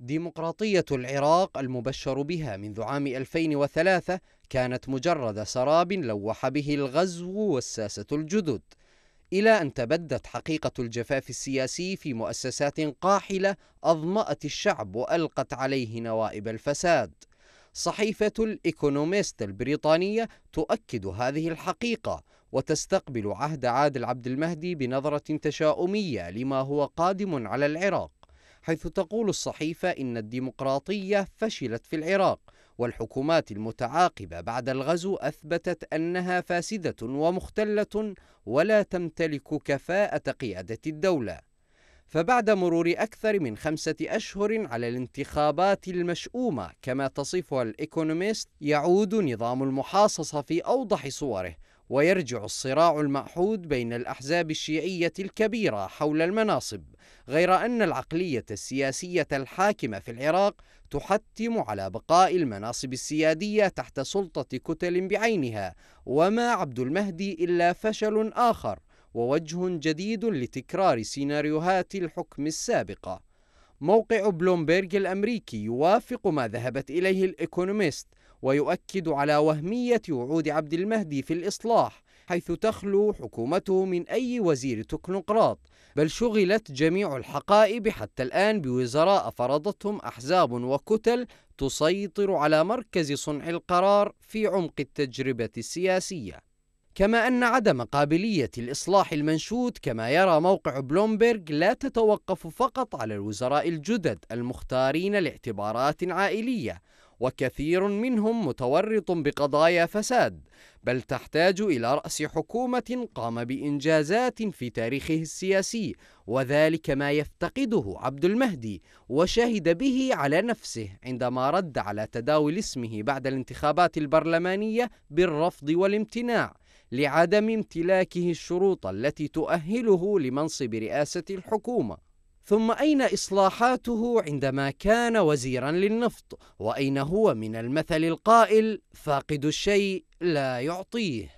ديمقراطية العراق المبشر بها منذ عام 2003 كانت مجرد سراب لوح به الغزو والساسة الجدد إلى أن تبدت حقيقة الجفاف السياسي في مؤسسات قاحلة أظمأت الشعب وألقت عليه نوائب الفساد صحيفة الإيكونوميست البريطانية تؤكد هذه الحقيقة وتستقبل عهد عادل عبد المهدي بنظرة تشاؤمية لما هو قادم على العراق حيث تقول الصحيفة إن الديمقراطية فشلت في العراق والحكومات المتعاقبة بعد الغزو أثبتت أنها فاسدة ومختلة ولا تمتلك كفاءة قيادة الدولة فبعد مرور أكثر من خمسة أشهر على الانتخابات المشؤومة كما تصفها الإيكونوميست يعود نظام المحاصصة في أوضح صوره ويرجع الصراع المأحود بين الأحزاب الشيعية الكبيرة حول المناصب غير أن العقلية السياسية الحاكمة في العراق تحتم على بقاء المناصب السيادية تحت سلطة كتل بعينها وما عبد المهدي إلا فشل آخر ووجه جديد لتكرار سيناريوهات الحكم السابقه موقع بلومبيرغ الأمريكي يوافق ما ذهبت إليه الإيكونوميست ويؤكد على وهمية وعود عبد المهدي في الإصلاح حيث تخلو حكومته من أي وزير تكنوقراط بل شغلت جميع الحقائب حتى الآن بوزراء فرضتهم أحزاب وكتل تسيطر على مركز صنع القرار في عمق التجربة السياسية كما أن عدم قابلية الإصلاح المنشود كما يرى موقع بلومبرغ لا تتوقف فقط على الوزراء الجدد المختارين لاعتبارات عائلية وكثير منهم متورط بقضايا فساد بل تحتاج الى راس حكومه قام بانجازات في تاريخه السياسي وذلك ما يفتقده عبد المهدي وشهد به على نفسه عندما رد على تداول اسمه بعد الانتخابات البرلمانيه بالرفض والامتناع لعدم امتلاكه الشروط التي تؤهله لمنصب رئاسه الحكومه ثم أين إصلاحاته عندما كان وزيرا للنفط وأين هو من المثل القائل فاقد الشيء لا يعطيه